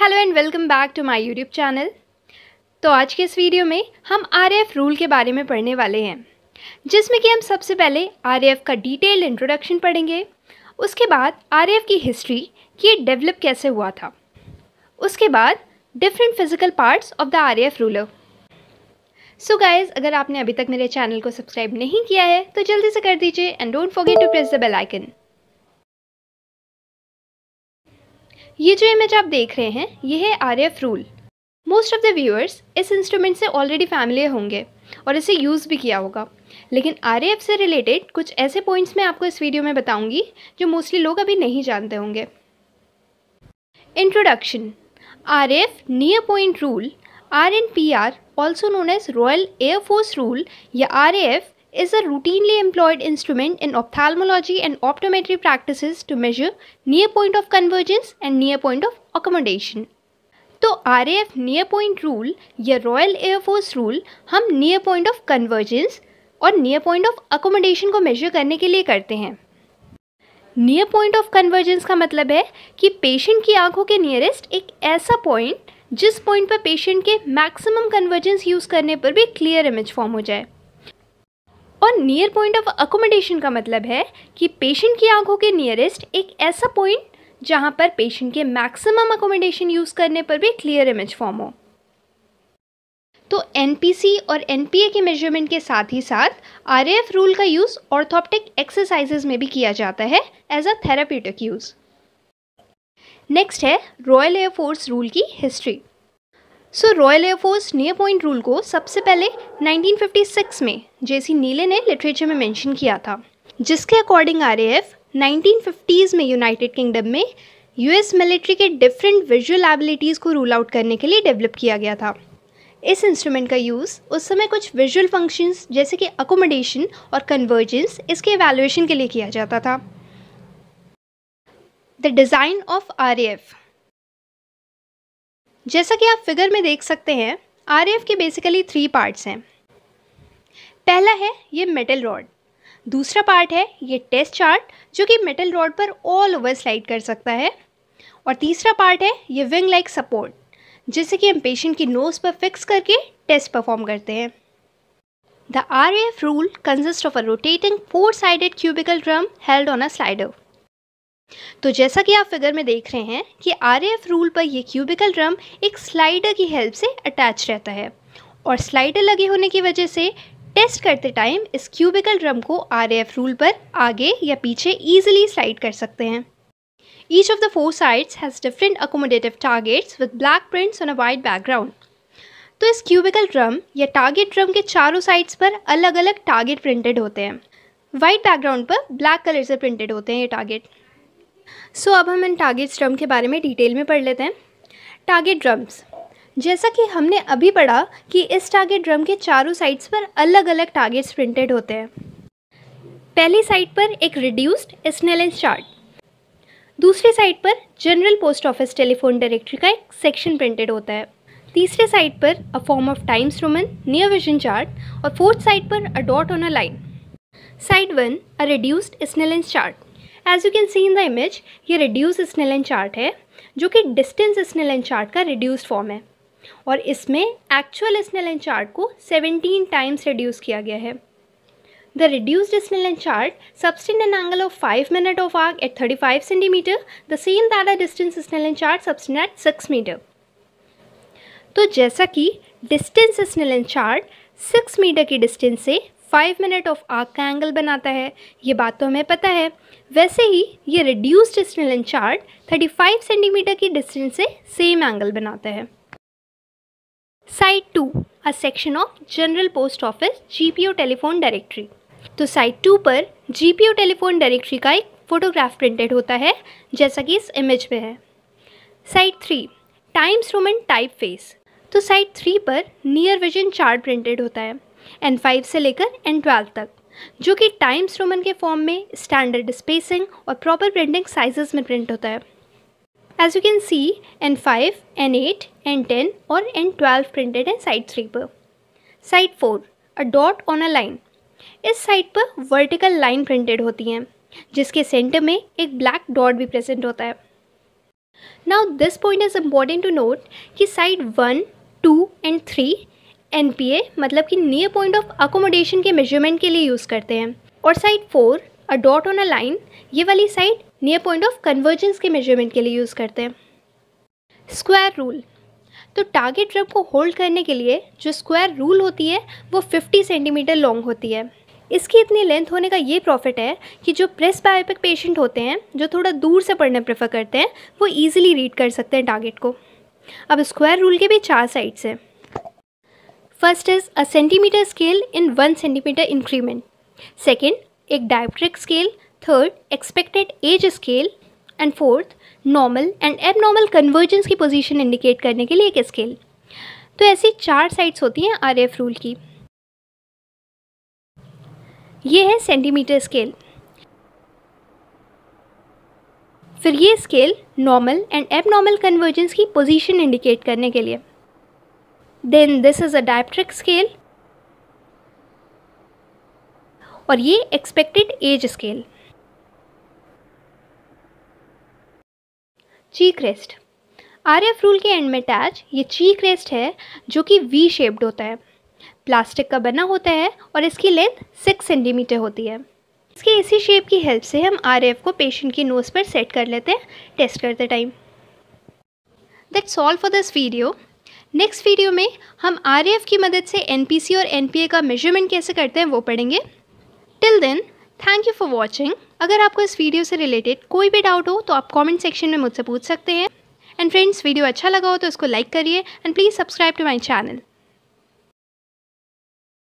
Hello and welcome back to my YouTube channel तो आज के इस वीडियो में हम आर रूल के बारे में पढ़ने वाले हैं जिसमें कि हम सबसे पहले आर का डिटेल्ड इंट्रोडक्शन पढ़ेंगे उसके बाद आर की हिस्ट्री कि ये डेवलप कैसे हुआ था उसके बाद different physical parts of the R ruler so guys अगर आपने अभी तक मेरे चैनल को सब्सक्राइब नहीं किया है तो जल्दी से कर दीजिए and don't forget to press the bell icon ये जो इमेज आप देख रहे हैं ये है R F rule most of the viewers इस इंस्ट्रूमेंट से ऑलरेडी फैमिली होंगे और इसे यूज़ भी किया होगा लेकिन आर एफ से रिलेटेड कुछ ऐसे पॉइंट्स मैं आपको इस वीडियो में बताऊंगी जो मोस्टली लोग अभी नहीं जानते होंगे introduction R F near point rule R N P R also known as royal air force rule या R F is a routinely employed instrument in ophthalmology and optometry practices to measure near point of convergence and near point of accommodation. तो R F near point rule या royal air force rule हम near point of convergence और near point of accommodation को measure करने के लिए करते हैं नियर पॉइंट ऑफ कन्वर्जेंस का मतलब है कि पेशेंट की आंखों के नियरेस्ट एक ऐसा पॉइंट जिस पॉइंट पर पेशेंट के मैक्सिमम कन्वर्जेंस यूज़ करने पर भी क्लियर इमेज फॉर्म हो जाए और नियर पॉइंट ऑफ अकोमोडेशन का मतलब है कि पेशेंट की आंखों के नियरेस्ट एक ऐसा पॉइंट जहां पर पेशेंट के मैक्सिमम अकोमोडेशन यूज़ करने पर भी क्लियर इमेज फॉर्म हो तो एन और एन के मेजरमेंट के साथ ही साथ आर रूल का यूज़ ऑर्थोप्टिक एक्सरसाइजेज में भी किया जाता है as a therapeutic use next है रॉयल एयरफोर्स रूल की history so royal air force near point rule को सबसे पहले 1956 में जेसी नीले ने लिटरेचर में मेंशन किया था जिसके अकॉर्डिंग आर 1950s में यूनाइटेड किंगडम में यूएस मिलिट्री के डिफरेंट विजुअल एबिलिटीज़ को रूल आउट करने के लिए डेवलप किया गया था इस इंस्ट्रूमेंट का यूज़ उस समय कुछ विजुअल फंक्शंस जैसे कि अकोमोडेशन और कन्वर्जेंस इसके एवेल्युएशन के लिए किया जाता था द डिज़ाइन ऑफ आर जैसा कि आप फिगर में देख सकते हैं आर के बेसिकली थ्री पार्ट्स हैं पहला है ये मेटल रॉड दूसरा पार्ट है ये टेस्ट चार्ट जो कि मेटल रॉड पर ऑल ओवर स्लाइड कर सकता है और तीसरा पार्ट है ये विंग लाइक सपोर्ट जिससे कि हम पेशेंट की नोज़ पर फिक्स करके टेस्ट परफॉर्म करते हैं The F rule consist of a rotating four sided cubical drum held on a slider तो जैसा कि आप फिगर में देख रहे हैं कि आर रूल पर यह क्यूबिकल ड्रम एक स्लाइडर की हेल्प से अटैच रहता है और स्लाइडर लगे होने की वजह से टेस्ट करते टाइम इस क्यूबिकल ड्रम को आर रूल पर आगे या पीछे ईजिली स्लाइड कर सकते हैं each of the four sides has different accommodative targets with black prints on a white background तो इस क्यूबिकल ड्रम या टारगेट ड्रम के चारों साइड्स पर अलग अलग टारगेट प्रिंटेड होते हैं वाइट बैकग्राउंड पर ब्लैक कलर से प्रिंटेड होते हैं ये टारगेट सो अब हम इन टारगेट ड्रम के बारे में डिटेल में पढ़ लेते हैं टारगेट ड्रम्स जैसा कि हमने अभी पढ़ा कि इस टारगेट ड्रम के चारों साइड्स पर अलग अलग टारगेट्स प्रिंटेड होते हैं पहली साइड पर एक रिड्यूस्ड स्नेलेंस चार्ट दूसरी साइड पर general post office telephone directory का एक सेक्शन प्रिंटेड होता है तीसरे साइड पर a form of Times Roman near vision chart और फोर्थ साइड पर a dot on a line side one a reduced Snellen's chart as you can see in the image ये reduce Snellen chart है जो कि distance Snellen chart का reduced form है और इसमें एक्चुअल स्नेलन चार्ट को 17 टाइम्स रिड्यूस किया गया है The reduced Snellen chart subtends an angle of 5 minute of arc at 35 centimetre the same that distance distance Snellen chart subtends at 6 meter. तो जैसा कि distance Snellen chart six metre की distance से five minute of arc का angle बनाता है ये बात तो हमें पता है वैसे ही ये reduced Snellen chart five centimetre की डिस्टेंस से सेम एंगल बनाता है side two a section of general post office GPO telephone directory तो साइड टू पर जीपीओ टेलीफोन डायरेक्टरी का एक फोटोग्राफ प्रिंटेड होता है जैसा कि इस इमेज में है side three Times Roman type face तो साइड थ्री पर नियर विजन चार्ट प्रिंटेड होता है एन फाइव से लेकर एन ट्वेल्व तक जो कि टाइम्स रोमन के फॉर्म में स्टैंडर्ड स्पेसिंग और प्रॉपर प्रिंटिंग साइजेस में प्रिंट होता है as you can see N five N eight N ten और N twelve printed N side three पर side four a dot on a line इस side पर vertical line printed होती हैं जिसके सेंटर में एक ब्लैक डॉट भी प्रेजेंट होता है now this point is important to note कि side one two and three N मतलब कि नियर पॉइंट ऑफ अकोमोडेशन के मेजरमेंट के लिए यूज़ करते हैं और side four a dot on a line ये वाली side near point of convergence के मेजरमेंट के लिए यूज़ करते हैं स्क्वायर रूल तो टारगेट रब को होल्ड करने के लिए जो स्क्वायर रूल होती है वो 50 सेंटीमीटर लॉन्ग होती है इसकी इतनी लेंथ होने का ये प्रॉफिट है कि जो प्रेस बायोपिक पेशेंट होते हैं जो थोड़ा दूर से पढ़ना प्रेफर करते हैं वो ईजिली रीड कर सकते हैं टारगेट को अब स्क्वायर रूल के भी चार साइड्स हैं first is a centimeter scale in one centimeter increment second एक dioptric scale third expected age scale and fourth normal and abnormal convergence की पोजीशन इंडिकेट करने के लिए एक स्केल तो ऐसी चार साइड्स होती हैं आर एफ रूल की ये है सेंटीमीटर स्केल फिर ये scale normal and abnormal convergence की पोजीशन इंडिकेट करने के लिए then this is a dioptric scale और ये expected age scale cheek rest R F rule के एंड में टैच ये चीक रेस्ट है जो कि वी शेप्ड होता है प्लास्टिक का बना होता है और इसकी लेंथ सिक्स सेंटीमीटर होती है इसके इसी शेप की हेल्प से हम आर एफ को पेशेंट की नोज़ पर सेट कर लेते हैं टेस्ट करते time that's all for this video next video में हम आर की मदद से एन और एन का मेजरमेंट कैसे करते हैं वो पढ़ेंगे till then thank you for watching अगर आपको इस वीडियो से रिलेटेड कोई भी डाउट हो तो आप कॉमेंट सेक्शन में मुझसे पूछ सकते हैं एंड फ्रेंड्स वीडियो अच्छा लगा हो तो इसको लाइक करिए and please subscribe to my channel